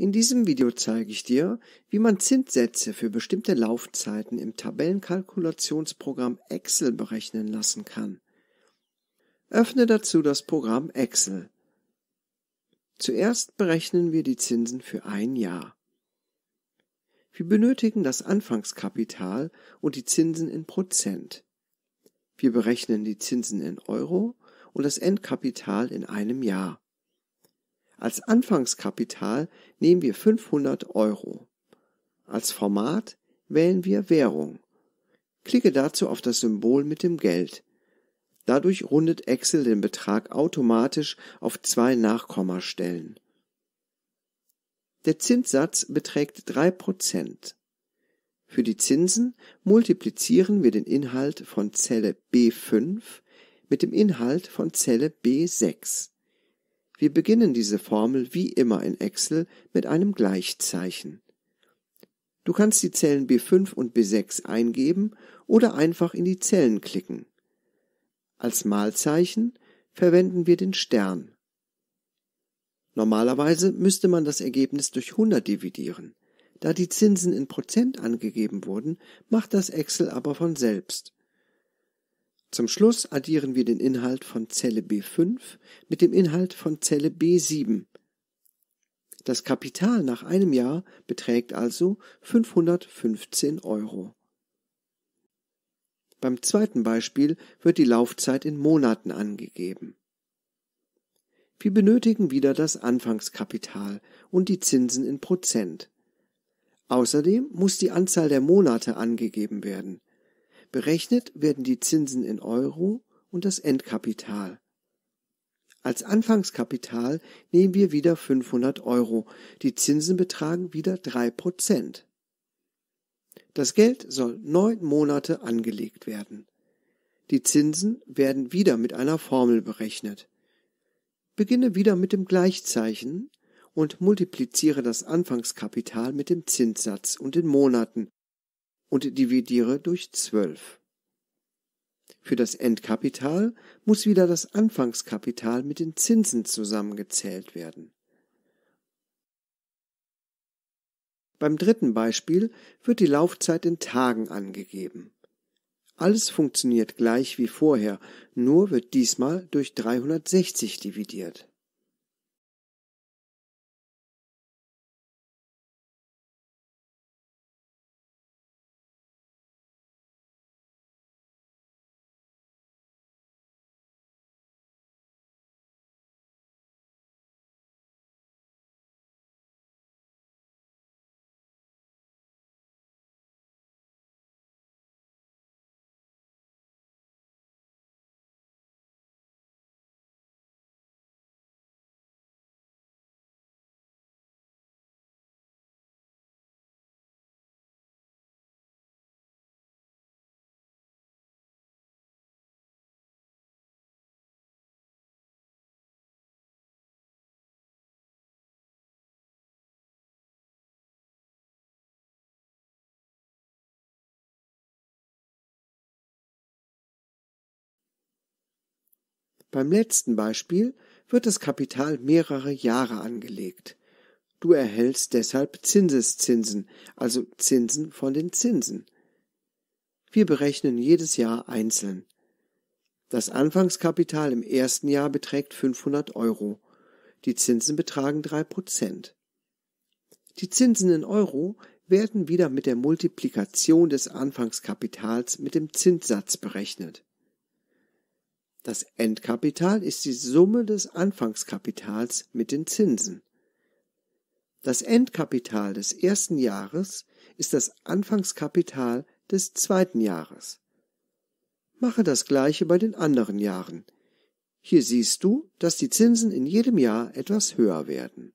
In diesem Video zeige ich dir, wie man Zinssätze für bestimmte Laufzeiten im Tabellenkalkulationsprogramm Excel berechnen lassen kann. Öffne dazu das Programm Excel. Zuerst berechnen wir die Zinsen für ein Jahr. Wir benötigen das Anfangskapital und die Zinsen in Prozent. Wir berechnen die Zinsen in Euro und das Endkapital in einem Jahr. Als Anfangskapital nehmen wir 500 Euro. Als Format wählen wir Währung. Klicke dazu auf das Symbol mit dem Geld. Dadurch rundet Excel den Betrag automatisch auf zwei Nachkommastellen. Der Zinssatz beträgt 3%. Für die Zinsen multiplizieren wir den Inhalt von Zelle B5 mit dem Inhalt von Zelle B6. Wir beginnen diese Formel wie immer in Excel mit einem Gleichzeichen. Du kannst die Zellen B5 und B6 eingeben oder einfach in die Zellen klicken. Als Malzeichen verwenden wir den Stern. Normalerweise müsste man das Ergebnis durch 100 dividieren. Da die Zinsen in Prozent angegeben wurden, macht das Excel aber von selbst. Zum Schluss addieren wir den Inhalt von Zelle B5 mit dem Inhalt von Zelle B7. Das Kapital nach einem Jahr beträgt also 515 Euro. Beim zweiten Beispiel wird die Laufzeit in Monaten angegeben. Wir benötigen wieder das Anfangskapital und die Zinsen in Prozent. Außerdem muss die Anzahl der Monate angegeben werden. Berechnet werden die Zinsen in Euro und das Endkapital. Als Anfangskapital nehmen wir wieder 500 Euro. Die Zinsen betragen wieder 3 Das Geld soll neun Monate angelegt werden. Die Zinsen werden wieder mit einer Formel berechnet. Beginne wieder mit dem Gleichzeichen und multipliziere das Anfangskapital mit dem Zinssatz und den Monaten, und dividiere durch 12. Für das Endkapital muss wieder das Anfangskapital mit den Zinsen zusammengezählt werden. Beim dritten Beispiel wird die Laufzeit in Tagen angegeben. Alles funktioniert gleich wie vorher, nur wird diesmal durch 360 dividiert. Beim letzten Beispiel wird das Kapital mehrere Jahre angelegt. Du erhältst deshalb Zinseszinsen, also Zinsen von den Zinsen. Wir berechnen jedes Jahr einzeln. Das Anfangskapital im ersten Jahr beträgt 500 Euro. Die Zinsen betragen drei Prozent. Die Zinsen in Euro werden wieder mit der Multiplikation des Anfangskapitals mit dem Zinssatz berechnet. Das Endkapital ist die Summe des Anfangskapitals mit den Zinsen. Das Endkapital des ersten Jahres ist das Anfangskapital des zweiten Jahres. Mache das gleiche bei den anderen Jahren. Hier siehst du, dass die Zinsen in jedem Jahr etwas höher werden.